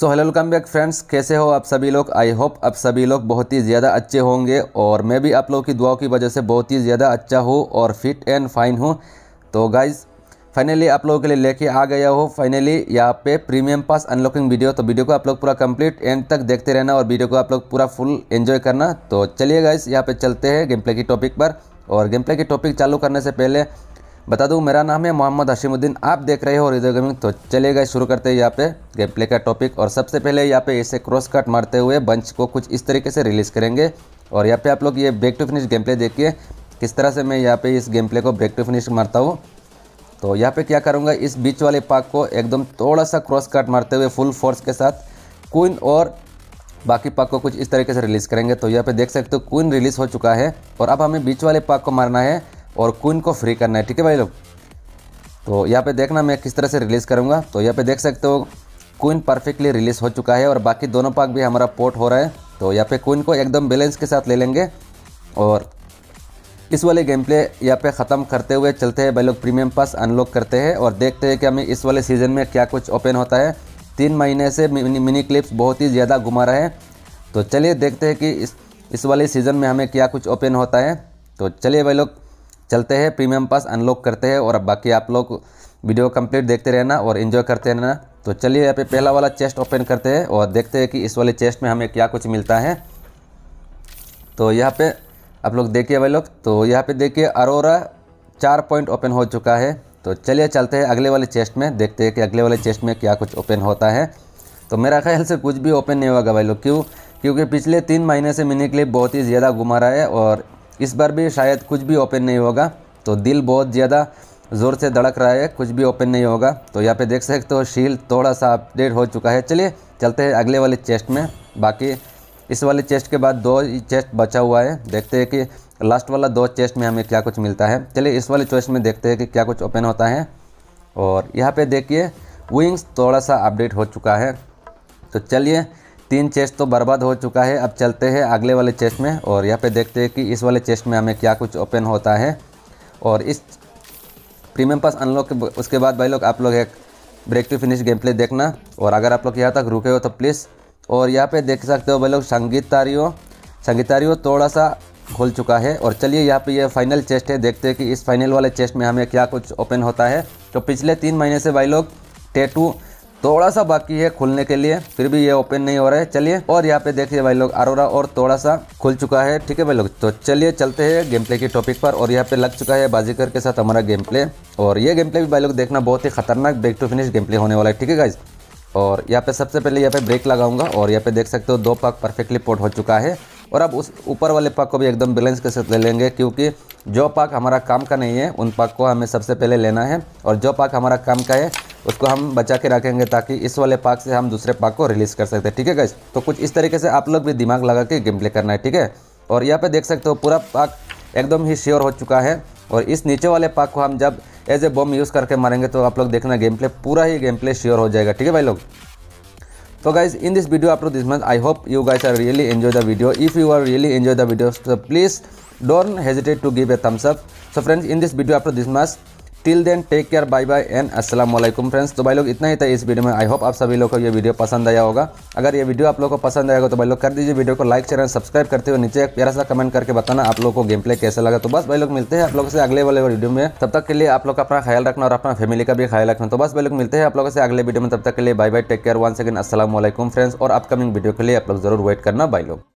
सो hello welcome back friends कैसे हो आप सभी लोग आई होप आप सभी लोग बहुत ही ज़्यादा अच्छे होंगे और मैं भी आप लोगों की दुआओं की वजह से बहुत ही ज़्यादा अच्छा हूँ और फिट एंड फाइन हूँ तो गाइज़ फाइनली आप लोगों के लिए लेके आ गया हो फाइनली यहाँ पे प्रीमियम पास अनलॉकिंग वीडियो तो वीडियो को आप लोग पूरा कंप्लीट एंड तक देखते रहना और वीडियो को आप लोग पूरा फुल एंजॉय करना तो चलिए गाइस यहाँ पे चलते हैं गेम प्ले की टॉपिक पर और गेम प्ले की टॉपिक चालू करने से पहले बता दूँ मेरा नाम है मोहम्मद हशीमुद्दीन आप देख रहे हो रिजो गेमिंग तो चले गए शुरू करते हैं यहाँ पे गेम प्ले का टॉपिक और सबसे पहले यहाँ पे इसे क्रॉस कट मारते हुए बंच को कुछ इस तरीके से रिलीज़ करेंगे और यहाँ पे आप लोग ये back to finish game play देखिए किस तरह से मैं यहाँ पे इस गेम प्ले को बैक टू फिनिश मारता हूँ तो यहाँ पे क्या करूँगा इस बीच वाले पाक को एकदम थोड़ा सा क्रॉस कट मारते हुए फुल फोर्स के साथ क्वीन और बाकी पाक को कुछ इस तरीके से रिलीज़ करेंगे तो यहाँ पे देख सकते हो क्विन रिलीज़ हो चुका है और अब हमें बीच वाले पाक को मारना है और क्वीन को फ्री करना है ठीक है भाई लोग तो यहाँ पे देखना मैं किस तरह से रिलीज़ करूँगा तो यहाँ पे देख सकते हो क्वीन परफेक्टली रिलीज़ हो चुका है और बाकी दोनों पाक भी हमारा पोर्ट हो रहा है तो यहाँ पे क्वीन को एकदम बैलेंस के साथ ले लेंगे और इस वाले गेम प्ले यहाँ पे ख़त्म करते हुए चलते हैं भाई लोग प्रीमियम पास अनलॉक करते हैं और देखते हैं कि हमें इस वाले सीज़न में क्या कुछ ओपन होता है तीन महीने से मिनी, मिनी क्लिप्स बहुत ही ज़्यादा घुमा रहा है तो चलिए देखते हैं कि इस इस वाले सीज़न में हमें क्या कुछ ओपन होता है तो चलिए भाई लोग चलते हैं प्रीमियम पास अनलॉक करते हैं और अब बाकी आप लोग वीडियो कंप्लीट देखते रहना और इन्जॉय करते रहना तो चलिए यहाँ पे पहला वाला चेस्ट ओपन करते हैं और देखते हैं कि इस वाले चेस्ट में हमें क्या कुछ मिलता है तो यहाँ पे आप लोग देखिए भाई लोग तो यहाँ पे देखिए अरोरा चार पॉइंट ओपन हो चुका है तो चलिए चलते हैं अगले वाले चेस्ट में देखते हैं कि अगले वाले चेस्ट में क्या कुछ ओपन होता है तो मेरा ख्याल से कुछ भी ओपन नहीं होगा भाई लोग क्यों क्योंकि पिछले तीन महीने से मैंने के लिए बहुत ही ज़्यादा घुमा रहा है और इस बार भी शायद कुछ भी ओपन नहीं होगा तो दिल बहुत ज़्यादा ज़ोर से धड़क रहा है कुछ भी ओपन नहीं होगा तो यहाँ पे देख सकते हो शील थोड़ा सा अपडेट हो चुका है चलिए चलते हैं अगले वाले चेस्ट में बाकी इस वाले चेस्ट के बाद दो चेस्ट बचा हुआ है देखते हैं कि लास्ट वाला दो चेस्ट में हमें क्या कुछ मिलता है चलिए इस वाले चेस्ट में देखते हैं कि क्या कुछ ओपन होता है और यहाँ पर देखिए विंग्स थोड़ा सा अपडेट हो चुका है तो चलिए तीन चेस्ट तो बर्बाद हो चुका है अब चलते हैं अगले वाले चेस्ट में और यहाँ पे देखते हैं कि इस वाले चेस्ट में हमें क्या कुछ ओपन होता है और इस प्रीमियम पास अनलॉक उसके बाद भाई लोग आप लोग एक break to finish game play देखना और अगर आप लोग यहाँ तक रुके हो तो प्लीज़ और यहाँ पे देख सकते हो भाई लोग संगीतारियों संगीतारियों थोड़ा सा खुल चुका है और चलिए यहाँ पे ये फाइनल चेस्ट है देखते हैं कि इस फाइनल वाले चेस्ट में हमें क्या कुछ ओपन होता है तो पिछले तीन महीने से भाई लोग टेटू थोड़ा सा बाकी है खुलने के लिए फिर भी ये ओपन नहीं हो रहा है चलिए और यहाँ पे देखिए भाई लोग अरोरा और थोड़ा सा खुल चुका है ठीक है भाई लोग तो चलिए चलते हैं गेम प्ले के टॉपिक पर और यहाँ पे लग चुका है बाजीकर के साथ हमारा गेम प्ले और ये गेम प्ले भी भाई लोग देखना बहुत ही खतरनाक break to finish game play होने वाला है ठीक है गाइज और यहाँ पे सबसे पहले यहाँ पे ब्रेक लगाऊंगा और यहाँ पे देख सकते हो दो पाक परफेक्टली पोट हो चुका है और अब उस ऊपर वाले पाक को भी एकदम बैलेंस के साथ ले लेंगे क्योंकि जो पाक हमारा काम का नहीं है उन पाक को हमें सबसे पहले लेना है और जो पाक हमारा काम का है उसको हम बचा के रखेंगे ताकि इस वाले पाक से हम दूसरे पाक को रिलीज़ कर सकते हैं ठीक है गैस तो कुछ इस तरीके से आप लोग भी दिमाग लगा के गेम प्ले करना है ठीक है और यहाँ पे देख सकते हो पूरा पाक एकदम ही श्योर हो चुका है और इस नीचे वाले पाक को हम जब एज ए बॉम यूज़ करके मारेंगे तो आप लोग देखना गेम प्ले पूरा ही गेम प्ले श्योर हो जाएगा ठीक है भाई लोग तो गाइज इन दिस वीडियो आप this I hope you guys are really enjoy the video if you are really enjoy the video तो please don't hesitate to give a thumbs up so friends in this video आप लोग this month till then take care bye bye and अस्सलाम वालेकुम friends तो भाई लोग इतना ही था इस वीडियो में आई होप आप सभी लोग को ये वीडियो पसंद आया होगा अगर ये वीडियो आप लोग को पसंद आएगा तो भाई लोग कर दीजिए वीडियो को लाइक चैनल सब्सक्राइब करते हुए नीचे एक प्यारा सा कमेंट करके बताना आप लोगों को गेम प्ले कैसा लगा तो बस भाई लोग मिलते हैं आप लोगों से अगले वाले वीडियो में तब तक के लिए आप लोग अपना ख्याल रखना और अपना फैमिली का भी ख्याल रखना तो बस भाई लोग मिलते हैं आप लोगों से अगले वीडियो में तब तक के लिए bye bye take care one second असलम फ्रेंड्स और अपकमिंग वीडियो के लिए आप लोग जरूर वेट करना बाई लोग